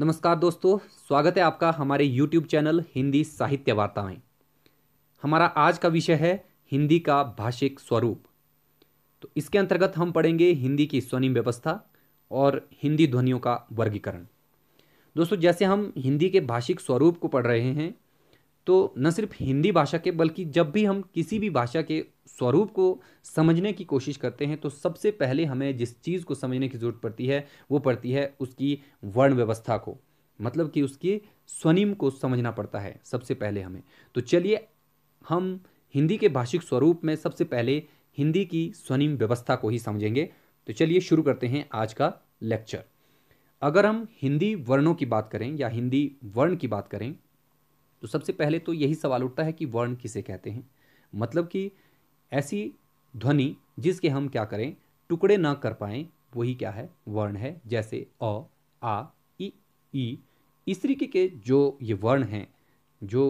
नमस्कार दोस्तों स्वागत है आपका हमारे YouTube चैनल हिंदी साहित्य वार्ता में हमारा आज का विषय है हिंदी का भाषिक स्वरूप तो इसके अंतर्गत हम पढ़ेंगे हिंदी की स्वनिम व्यवस्था और हिंदी ध्वनियों का वर्गीकरण दोस्तों जैसे हम हिंदी के भाषिक स्वरूप को पढ़ रहे हैं तो न सिर्फ हिंदी भाषा के बल्कि जब भी हम किसी भी भाषा के स्वरूप को समझने की कोशिश करते हैं तो सबसे पहले हमें जिस चीज़ को समझने की ज़रूरत पड़ती है वो पड़ती है उसकी वर्ण व्यवस्था को मतलब कि उसके स्वनिम को समझना पड़ता है सबसे पहले हमें तो चलिए हम हिंदी के भाषिक स्वरूप में सबसे पहले हिंदी की स्वनिम व्यवस्था को ही समझेंगे तो चलिए शुरू करते हैं आज का लेक्चर अगर हम हिंदी वर्णों की बात करें या हिंदी वर्ण की बात करें तो सबसे पहले तो यही सवाल उठता है कि वर्ण किसे कहते हैं मतलब कि ऐसी ध्वनि जिसके हम क्या करें टुकड़े ना कर पाए वही क्या है वर्ण है जैसे अ आ ई इस तरीके के जो ये वर्ण हैं जो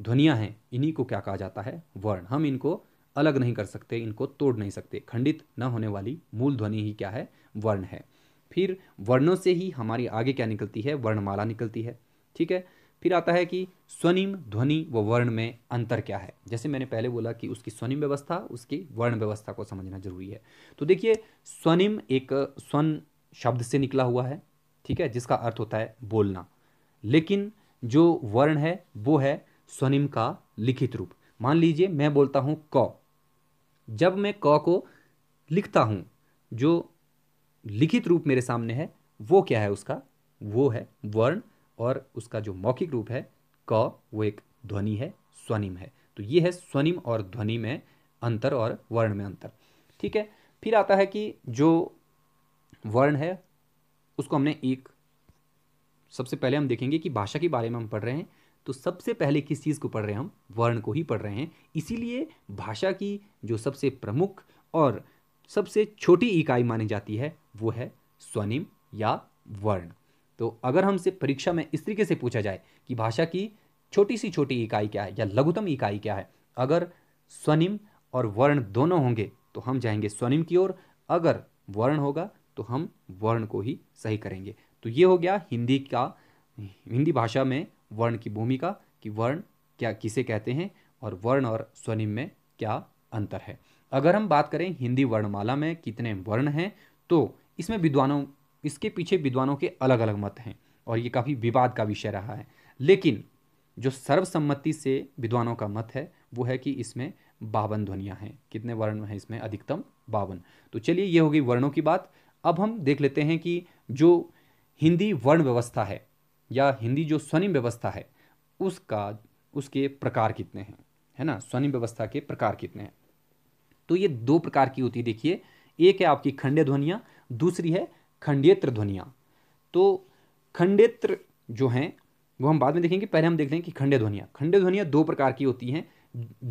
ध्वनियाँ हैं इन्हीं को क्या कहा जाता है वर्ण हम इनको अलग नहीं कर सकते इनको तोड़ नहीं सकते खंडित न होने वाली मूल ध्वनि ही क्या है वर्ण है फिर वर्णों से ही हमारी आगे क्या निकलती है वर्णमाला निकलती है ठीक है फिर आता है कि स्वनिम ध्वनि व वर्ण में अंतर क्या है जैसे मैंने पहले बोला कि उसकी स्वनिम व्यवस्था उसकी वर्ण व्यवस्था को समझना जरूरी है तो देखिए स्वनिम एक स्वन शब्द से निकला हुआ है ठीक है जिसका अर्थ होता है बोलना लेकिन जो वर्ण है वो है स्वनिम का लिखित रूप मान लीजिए मैं बोलता हूँ क जब मैं क को लिखता हूँ जो लिखित रूप मेरे सामने है वो क्या है उसका वो है वर्ण और उसका जो मौखिक रूप है क वो एक ध्वनि है स्वनिम है तो ये है स्वनिम और ध्वनि में अंतर और वर्ण में अंतर ठीक है फिर आता है कि जो वर्ण है उसको हमने एक सबसे पहले हम देखेंगे कि भाषा के बारे में हम पढ़ रहे हैं तो सबसे पहले किस चीज़ को पढ़ रहे हैं हम वर्ण को ही पढ़ रहे हैं इसीलिए भाषा की जो सबसे प्रमुख और सबसे छोटी इकाई मानी जाती है वो है स्वनिम या वर्ण तो अगर हमसे परीक्षा में इस तरीके से पूछा जाए कि भाषा की छोटी सी छोटी इकाई क्या है या लघुतम इकाई क्या है अगर स्वनिम और वर्ण दोनों होंगे तो हम जाएंगे स्वनिम की ओर अगर वर्ण होगा तो हम वर्ण को ही सही करेंगे तो ये हो गया हिंदी का हिंदी भाषा में वर्ण की भूमिका कि वर्ण क्या किसे कहते हैं और वर्ण और स्वनिम में क्या अंतर है अगर हम बात करें हिंदी वर्णमाला में कितने वर्ण हैं तो इसमें विद्वानों इसके पीछे विद्वानों के अलग अलग मत हैं और ये काफ़ी विवाद का विषय रहा है लेकिन जो सर्वसम्मति से विद्वानों का मत है वो है कि इसमें बावन ध्वनियाँ हैं कितने वर्ण हैं इसमें अधिकतम बावन तो चलिए ये होगी वर्णों की बात अब हम देख लेते हैं कि जो हिंदी वर्ण व्यवस्था है या हिंदी जो स्वनिम व्यवस्था है उसका उसके प्रकार कितने हैं है ना स्वनिम व्यवस्था के प्रकार कितने हैं तो ये दो प्रकार की होती है देखिए एक है आपकी खंड ध्वनियाँ दूसरी है खंडेत्र ध्वनियाँ तो खंडेत्र जो हैं वो हम बाद में देखेंगे पहले हम देख लें कि खंडे ध्वनियाँ खंडे ध्वनियाँ दो प्रकार की होती हैं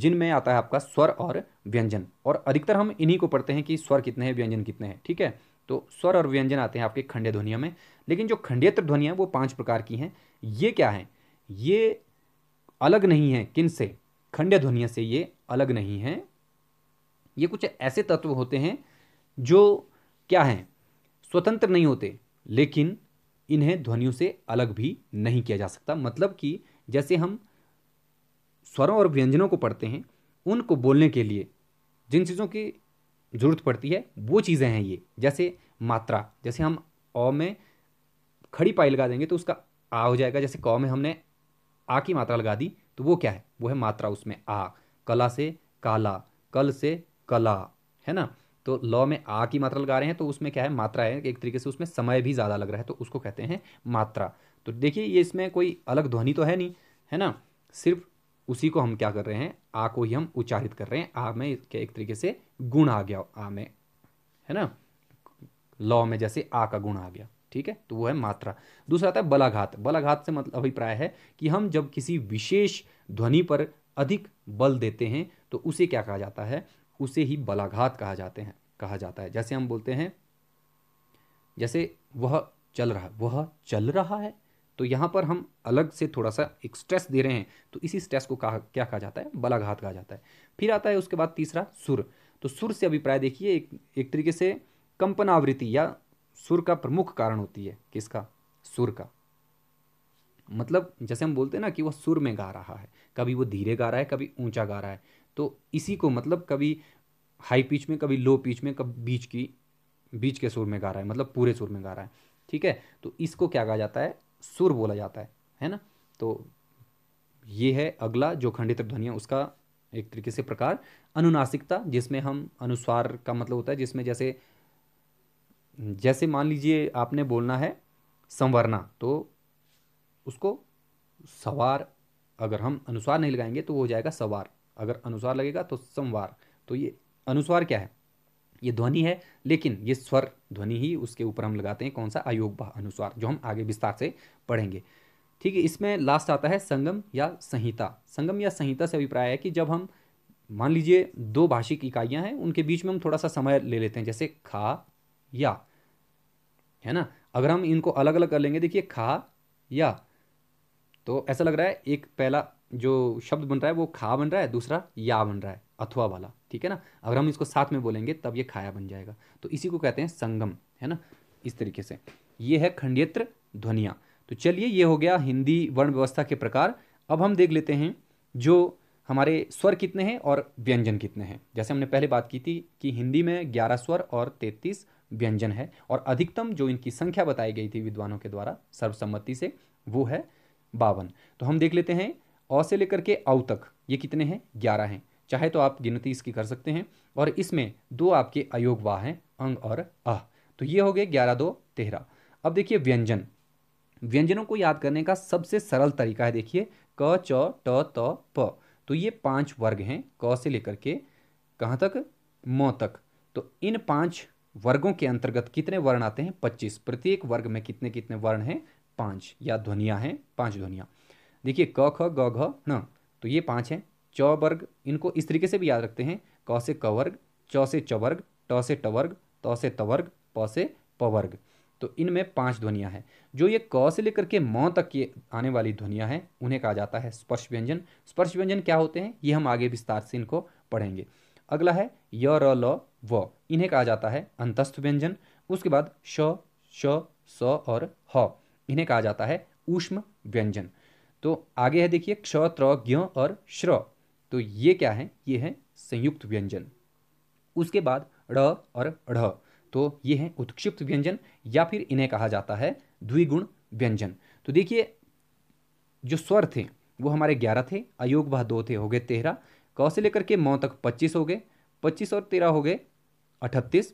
जिनमें आता है आपका स्वर और व्यंजन और अधिकतर हम इन्हीं को पढ़ते हैं कि स्वर कितने हैं व्यंजन कितने हैं ठीक है तो स्वर और व्यंजन आते हैं आपके खंडे ध्वनिया में लेकिन जो खंडेत्र ध्वनियाँ वो पाँच प्रकार की हैं ये क्या हैं ये अलग नहीं है किन से खंडे ध्वनिया से ये अलग नहीं है ये कुछ ऐसे तत्व होते हैं जो क्या हैं स्वतंत्र नहीं होते लेकिन इन्हें ध्वनियों से अलग भी नहीं किया जा सकता मतलब कि जैसे हम स्वरों और व्यंजनों को पढ़ते हैं उनको बोलने के लिए जिन चीज़ों की ज़रूरत पड़ती है वो चीज़ें हैं ये जैसे मात्रा जैसे हम अ में खड़ी पाई लगा देंगे तो उसका आ हो जाएगा जैसे क में हमने आ की मात्रा लगा दी तो वो क्या है वो है मात्रा उसमें आ कला से काला कल से कला है ना तो लॉ में आ की मात्रा लगा रहे हैं तो उसमें क्या है मात्रा है एक तरीके से उसमें समय भी ज़्यादा लग रहा है तो उसको कहते हैं मात्रा तो देखिए ये इसमें कोई अलग ध्वनि तो है नहीं है ना सिर्फ उसी को हम क्या कर रहे हैं आ को ही हम उच्चारित कर रहे हैं आ में एक तरीके से गुण आ गया आ में है ना लॉ में जैसे आ का गुण आ गया ठीक है तो वो है मात्रा दूसरा आता है बलाघात बलाघात से मतलब अभिप्राय है कि हम जब किसी विशेष ध्वनि पर अधिक बल देते हैं तो उसे क्या कहा जाता है उसे ही बलाघात कहा जाते हैं कहा जाता है जैसे हम बोलते हैं जैसे वह चल रहा है वह चल रहा है तो यहाँ पर हम अलग से थोड़ा सा एक स्ट्रेस दे रहे हैं तो इसी स्ट्रेस को कहा क्या कहा जाता है बलाघात कहा जाता है फिर आता है उसके बाद तीसरा सुर तो सुर से अभिप्राय देखिए एक एक तरीके से कंपनावृत्ति या सुर का प्रमुख कारण होती है किसका सुर का मतलब जैसे हम बोलते हैं ना कि वह सुर में गा रहा है कभी वो धीरे गा रहा है कभी ऊंचा गा रहा है तो इसी को मतलब कभी हाई पिच में कभी लो पिच में कभी बीच की बीच के सुर में गा रहा है मतलब पूरे सुर में गा रहा है ठीक है तो इसको क्या कहा जाता है सुर बोला जाता है है ना तो ये है अगला जो खंडित ध्वनि है उसका एक तरीके से प्रकार अनुनासिकता जिसमें हम अनुस्वार का मतलब होता है जिसमें जैसे जैसे मान लीजिए आपने बोलना है संवरना तो उसको सवार अगर हम अनुस्वार नहीं लगाएंगे तो वो हो जाएगा सवार अगर अनुस्वार लगेगा तो समवार तो ये अनुस्वार क्या है ये ध्वनि है लेकिन ये स्वर ध्वनि ही उसके ऊपर हम लगाते हैं कौन सा अयोग अनुस्वार जो हम आगे विस्तार से पढ़ेंगे ठीक है इसमें लास्ट आता है संगम या संहिता संगम या संहिता से अभिप्राय है कि जब हम मान लीजिए दो भाषिक इकाइयां हैं उनके बीच में हम थोड़ा सा समय ले लेते हैं जैसे खा या है ना अगर हम इनको अलग अलग कर लेंगे देखिए खा या तो ऐसा लग रहा है एक पहला जो शब्द बन रहा है वो खा बन रहा है दूसरा या बन रहा है अथवा वाला ठीक है ना अगर हम इसको साथ में बोलेंगे तब ये खाया बन जाएगा तो इसी को कहते हैं संगम है ना इस तरीके से ये है खंडयत्र ध्वनिया तो चलिए ये हो गया हिंदी वर्ण व्यवस्था के प्रकार अब हम देख लेते हैं जो हमारे स्वर कितने हैं और व्यंजन कितने हैं जैसे हमने पहले बात की थी कि हिंदी में ग्यारह स्वर और तैतीस व्यंजन है और अधिकतम जो इनकी संख्या बताई गई थी विद्वानों के द्वारा सर्वसम्मति से वो है बावन तो हम देख लेते हैं अ से लेकर के औ तक ये कितने हैं ग्यारह हैं चाहे तो आप गिनती इसकी कर सकते हैं और इसमें दो आपके अयोग वाह हैं अंग और अ तो ये हो गए ग्यारह दो तेरह अब देखिए व्यंजन व्यंजनों को याद करने का सबसे सरल तरीका है देखिए क च ट त प तो ये पांच वर्ग हैं क से लेकर के कहाँ तक म तक तो इन पांच वर्गों के अंतर्गत कितने वर्ण आते हैं पच्चीस प्रत्येक वर्ग में कितने कितने वर्ण हैं पांच या ध्वनिया हैं पांच ध्वनिया देखिए क ख ग घ न तो ये पाँच हैं च वर्ग इनको इस तरीके से भी याद रखते हैं क से क वर्ग च से चवर्ग ट से टवर्ग त से तवर्ग प से पवर्ग तो इनमें पांच ध्वनिया हैं जो ये क से लेकर के म तक के आने वाली ध्वनिया हैं उन्हें कहा जाता है स्पर्श व्यंजन स्पर्श व्यंजन क्या होते हैं ये हम आगे विस्तार से इनको पढ़ेंगे अगला है य र ल व इन्हें कहा जाता है अंतस्थ व्यंजन उसके बाद श श स और ह इन्हें कहा जाता है ऊष्म व्यंजन तो आगे है देखिए क्ष त्र ज्ञ और श्र तो ये क्या है ये है संयुक्त व्यंजन उसके बाद ड़ और ढ तो ये है उत्क्षिप्त व्यंजन या फिर इन्हें कहा जाता है द्विगुण व्यंजन तो देखिए जो स्वर थे वो हमारे ग्यारह थे अयोग वह दो थे हो गए तेरह क से लेकर के मौ तक पच्चीस हो गए पच्चीस और तेरह हो गए अठतीस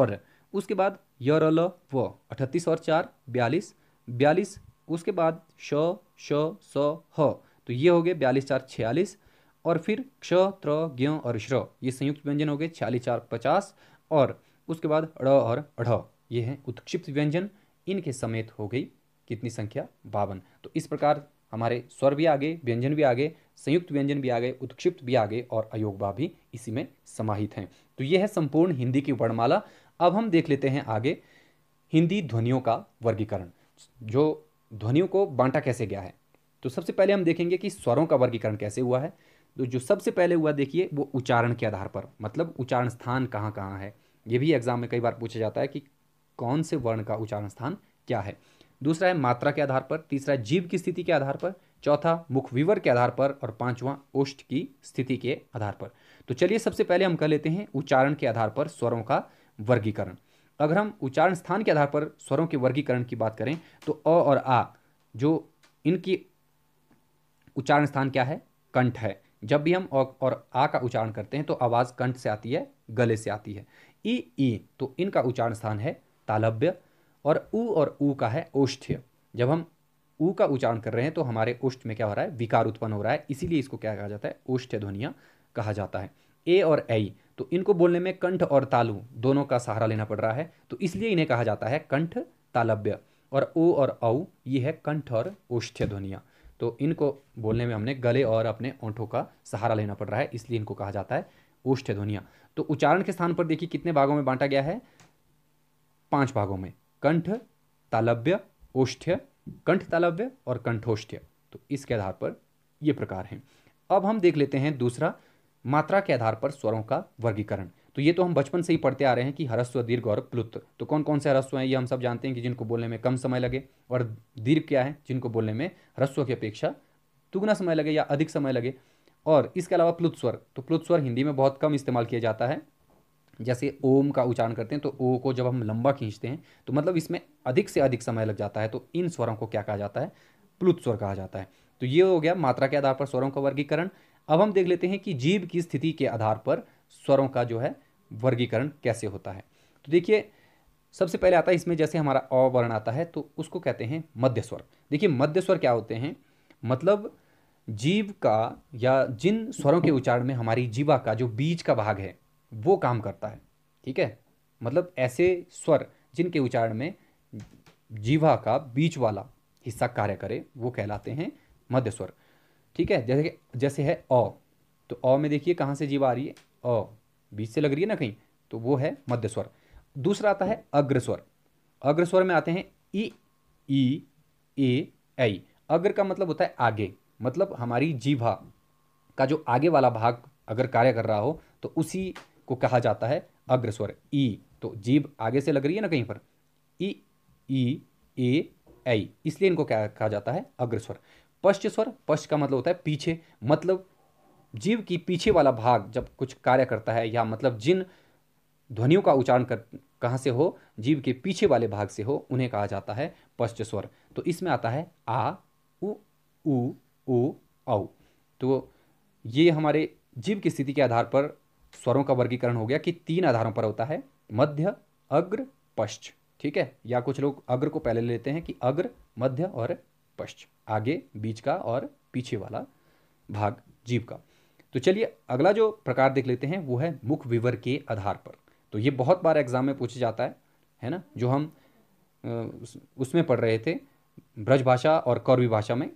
और उसके बाद र ल व अठत्तीस और चार बयालीस बयालीस उसके बाद श श स ह तो ये हो गए बयालीस चार छियालीस और फिर क्ष त्र ज्ञ और श्र ये संयुक्त व्यंजन हो गए छियालीस चार पचास और उसके बाद अड़ और अढ़ ये हैं उत्क्षिप्त व्यंजन इनके समेत हो गई कितनी संख्या बावन तो इस प्रकार हमारे स्वर भी आ गए व्यंजन भी आ गए संयुक्त व्यंजन भी आ गए उत्क्षिप्त भी आ गए और अयोगवा भी इसी में समाहित हैं तो ये है संपूर्ण हिंदी की वर्णमाला अब हम देख लेते हैं आगे हिंदी ध्वनियों का वर्गीकरण जो ध्वनियों को बांटा कैसे गया है तो सबसे पहले हम देखेंगे कि स्वरों का वर्गीकरण कैसे हुआ है तो जो सबसे पहले हुआ देखिए वो उच्चारण के आधार पर मतलब उच्चारण स्थान कहाँ कहाँ है ये भी एग्जाम में कई बार पूछा जाता है कि कौन से वर्ण का उच्चारण स्थान क्या है दूसरा है मात्रा के आधार पर तीसरा जीव की स्थिति के आधार पर चौथा मुखविवर के आधार पर और पांचवा ओष्ठ की स्थिति के आधार पर तो चलिए सबसे पहले हम कर लेते हैं उच्चारण के आधार पर स्वरों का वर्गीकरण अगर हम उच्चारण स्थान के आधार पर स्वरों के वर्गीकरण की बात करें तो अ और आ जो इनकी उच्चारण स्थान क्या है कंठ है जब भी हम औ और आ का उच्चारण करते हैं तो आवाज़ कंठ से आती है गले से आती है ई ई तो इनका उच्चारण स्थान है तालब्य और ऊ और ऊ का है औष्ठ्य जब हम ऊ का उच्चारण कर रहे हैं तो हमारे ओष्ठ में क्या हो रहा है विकार उत्पन्न हो रहा है इसीलिए इसको क्या कहा जाता है औष्ठ ध्वनिया कहा जाता है ए और ऐ तो इनको बोलने में कंठ और तालु दोनों का सहारा लेना पड़ रहा है तो इसलिए इन्हें कहा जाता है कंठ तालव्य और ओ और औ ये है कंठ और औष्ठ्य ध्वनिया तो इनको बोलने में हमने गले और अपने ओंठों का सहारा लेना पड़ रहा है इसलिए इनको कहा जाता है औष्ठ्य ध्वनिया तो उच्चारण के स्थान पर देखिए कितने भागों में बांटा गया है पांच भागों में कंठ तालव्य औष्ठ्य कंठ तालव्य और कंठोष्ठ्य तो इसके आधार पर ये प्रकार हैं अब हम देख लेते हैं दूसरा मात्रा के आधार पर स्वरों का वर्गीकरण तो ये तो हम बचपन से ही पढ़ते आ रहे हैं कि हरस्व दीर्घ और प्लुत तो कौन कौन से हरस्व हैं ये हम सब जानते हैं कि जिनको बोलने में कम समय लगे और दीर्घ क्या है जिनको बोलने में हरस्व की अपेक्षा दुगना समय लगे या अधिक समय लगे और इसके अलावा प्लुत स्वर तो प्लुत स्वर हिंदी में बहुत कम इस्तेमाल किया जाता है जैसे ओम का उच्चारण करते हैं तो ओ को जब हम लंबा खींचते हैं तो मतलब इसमें अधिक से अधिक समय लग जाता है तो इन स्वरों को क्या कहा जाता है प्लुत स्वर कहा जाता है तो ये हो गया मात्रा के आधार पर स्वरों का वर्गीकरण अब हम देख लेते हैं कि जीव की स्थिति के आधार पर स्वरों का जो है वर्गीकरण कैसे होता है तो देखिए सबसे पहले आता है इसमें जैसे हमारा अ वर्ण आता है तो उसको कहते हैं मध्य स्वर देखिए मध्य स्वर क्या होते हैं मतलब जीव का या जिन स्वरों के उच्चारण में हमारी जीवा का जो बीज का भाग है वो काम करता है ठीक है मतलब ऐसे स्वर जिनके उच्चारण में जीवा का बीच वाला हिस्सा कार्य करे वो कहलाते हैं मध्य स्वर ठीक है जैसे जैसे है अ तो अ में देखिए कहाँ से जीव आ रही है अ बीच से लग रही है ना कहीं तो वो है मध्य स्वर दूसरा आता है अग्रस्वर अग्रस्वर में आते हैं ई ई ए आई अग्र का मतलब होता है आगे मतलब हमारी जीभा का जो आगे वाला भाग अगर कार्य कर रहा हो तो उसी को कहा जाता है अग्रस्वर ई तो जीभ आगे से लग रही है ना कहीं पर ई ई ए आई इसलिए इनको क्या कहा जाता है अग्रस्वर पश्च स्वर पश्च का मतलब होता है पीछे मतलब जीव की पीछे वाला भाग जब कुछ कार्य करता है या मतलब जिन ध्वनियों का उच्चारण कर कहाँ से हो जीव के पीछे वाले भाग से हो उन्हें कहा जाता है पश्च स्वर तो इसमें आता है आ उ उ ओ औ तो ये हमारे जीव की स्थिति के आधार पर स्वरों का वर्गीकरण हो गया कि तीन आधारों पर होता है मध्य अग्र पश्च ठीक है या कुछ लोग अग्र को पहले लेते हैं कि अग्र मध्य और पश्च आगे बीच का और पीछे वाला भाग जीव का तो चलिए अगला जो प्रकार देख लेते हैं वो है मुख विवर के आधार पर तो ये बहुत बार एग्जाम में पूछा जाता है है ना जो हम उसमें पढ़ रहे थे ब्रजभाषा और कौरवी भाषा में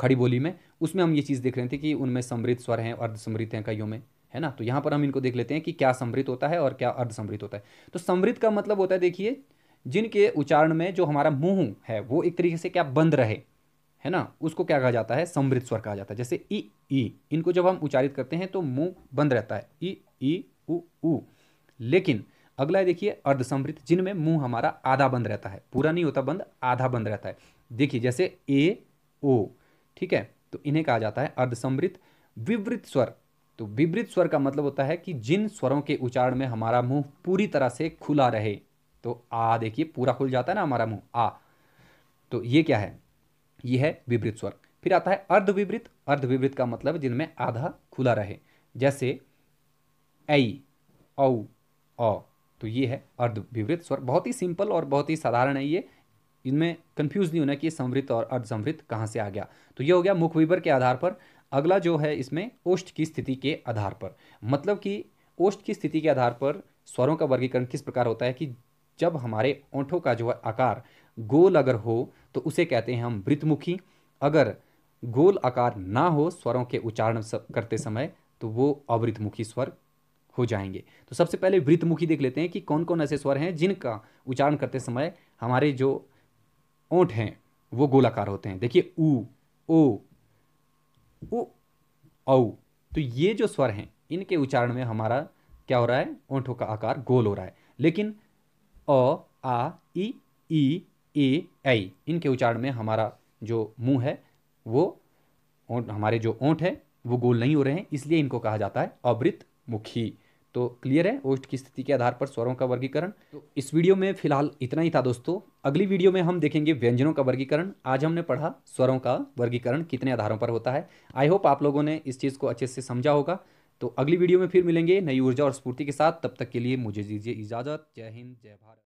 खड़ी बोली में उसमें हम ये चीज़ देख रहे थे कि उनमें समृद्ध स्वर हैं अर्ध समृद्ध हैं कईयों में है ना तो यहाँ पर हम इनको देख लेते हैं कि क्या समृद्ध होता है और क्या अर्ध समृद्ध होता है तो समृद्ध का मतलब होता है देखिए जिनके उच्चारण में जो हमारा मुंह है वो एक तरीके से क्या बंद रहे है ना उसको क्या कहा जाता है समृद्ध स्वर कहा जाता है जैसे ई ई इनको जब हम उच्चारित करते हैं तो मुंह बंद रहता है ई ई उ उ लेकिन अगला है देखिए अर्धसमृद्ध जिनमें मुंह हमारा आधा बंद रहता है पूरा नहीं होता बंद आधा बंद रहता है देखिए जैसे ए ओ ठीक है तो इन्हें कहा जाता है अर्धसमृद्ध विवृत स्वर तो विवृत स्वर का मतलब होता है कि जिन स्वरों के उच्चारण में हमारा मुंह पूरी तरह से खुला रहे तो आ देखिए पूरा खुल जाता है ना हमारा मुंह आ तो ये क्या है ये है विवृत स्वर फिर आता है अर्धविवृत अर्धविवृत का मतलब जिनमें आधा खुला रहे जैसे ऐ औ अ तो ये है अर्धविवृत स्वर बहुत ही सिंपल और बहुत ही साधारण है ये इनमें कंफ्यूज नहीं होना कि संवृत और अर्धसंवृत कहाँ से आ गया तो ये हो गया मुख विवर के आधार पर अगला जो है इसमें ओष्ठ की स्थिति के आधार पर मतलब कि ओष्ठ की स्थिति के आधार पर स्वरों का वर्गीकरण किस प्रकार होता है कि जब हमारे ओंठों का जो आकार गोल अगर हो तो उसे कहते हैं हम वृतमुखी अगर गोल आकार ना हो स्वरों के उच्चारण करते समय तो वो अवृतमुखी स्वर हो जाएंगे तो सबसे पहले वृतमुखी देख लेते हैं कि कौन कौन ऐसे स्वर हैं जिनका उच्चारण करते समय हमारे जो ओंठ हैं वो गोलाकार होते हैं देखिए ऊ ओ उ औ तो ये जो स्वर हैं इनके उच्चारण में हमारा क्या हो रहा है ओंठों का आकार गोल हो रहा है लेकिन अ आ ई ई ए आई इनके उच्चारण में हमारा जो मुंह है वो हमारे जो ओंठ है वो गोल नहीं हो रहे हैं इसलिए इनको कहा जाता है अवृत मुखी तो क्लियर है ओष्ठ की स्थिति के आधार पर स्वरों का वर्गीकरण तो इस वीडियो में फिलहाल इतना ही था दोस्तों अगली वीडियो में हम देखेंगे व्यंजनों का वर्गीकरण आज हमने पढ़ा स्वरों का वर्गीकरण कितने आधारों पर होता है आई होप आप लोगों ने इस चीज़ को अच्छे से समझा होगा तो अगली वीडियो में फिर मिलेंगे नई ऊर्जा और स्फूर्ति के साथ तब तक के लिए मुझे दीजिए इजाज़त जय हिंद जय भारत